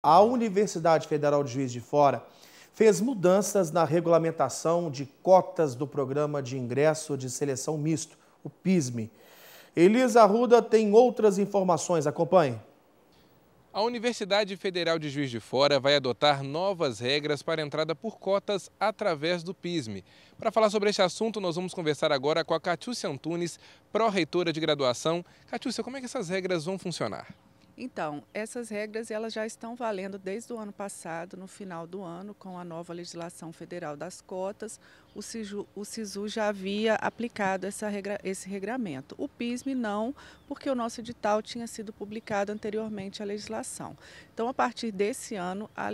A Universidade Federal de Juiz de Fora fez mudanças na regulamentação de cotas do programa de ingresso de seleção misto, o PISME. Elisa Arruda tem outras informações, acompanhe. A Universidade Federal de Juiz de Fora vai adotar novas regras para entrada por cotas através do PISME. Para falar sobre este assunto, nós vamos conversar agora com a Catiúcia Antunes, pró-reitora de graduação. Catiúcia, como é que essas regras vão funcionar? Então, essas regras elas já estão valendo desde o ano passado, no final do ano, com a nova legislação federal das cotas. O SISU, o SISU já havia aplicado essa regra, esse regramento. O PISM não, porque o nosso edital tinha sido publicado anteriormente à legislação. Então, a partir desse ano, a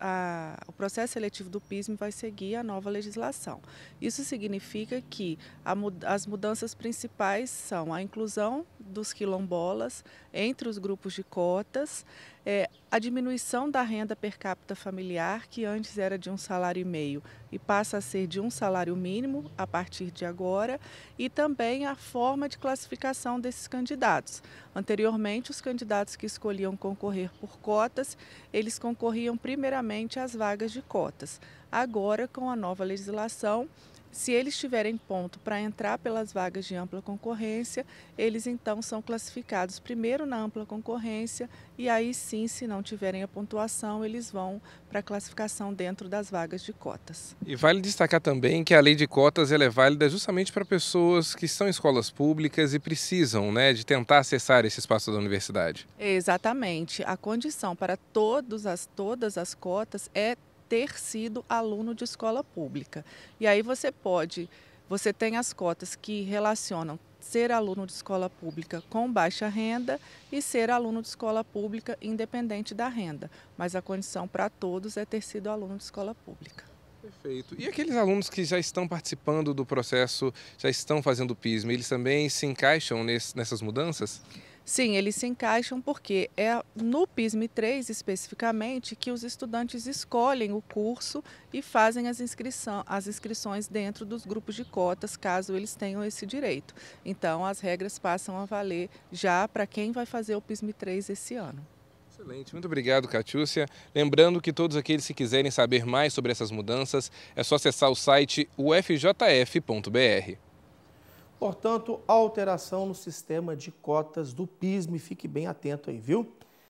a, o processo seletivo do PISM vai seguir a nova legislação. Isso significa que a, as mudanças principais são a inclusão dos quilombolas entre os grupos de cotas, é, a diminuição da renda per capita familiar, que antes era de um salário e meio e passa a ser de um salário mínimo a partir de agora, e também a forma de classificação desses candidatos. Anteriormente, os candidatos que escolhiam concorrer por cotas, eles concorriam primeiramente às vagas de cotas. Agora, com a nova legislação, se eles tiverem ponto para entrar pelas vagas de ampla concorrência, eles então são classificados primeiro na ampla concorrência e aí sim, se não tiverem a pontuação, eles vão para a classificação dentro das vagas de cotas. E vale destacar também que a lei de cotas ela é válida justamente para pessoas que são escolas públicas e precisam né, de tentar acessar esse espaço da universidade. Exatamente. A condição para as, todas as cotas é ter sido aluno de escola pública. E aí você pode, você tem as cotas que relacionam ser aluno de escola pública com baixa renda e ser aluno de escola pública independente da renda. Mas a condição para todos é ter sido aluno de escola pública. Perfeito. E aqueles alunos que já estão participando do processo, já estão fazendo o PISM, eles também se encaixam nessas mudanças? Sim, eles se encaixam porque é no PISM 3 especificamente que os estudantes escolhem o curso e fazem as, inscrição, as inscrições dentro dos grupos de cotas, caso eles tenham esse direito. Então, as regras passam a valer já para quem vai fazer o PISM 3 esse ano. Excelente, muito obrigado, Catiúcia. Lembrando que todos aqueles que quiserem saber mais sobre essas mudanças, é só acessar o site ufjf.br portanto, alteração no sistema de cotas do PISM. Fique bem atento aí, viu?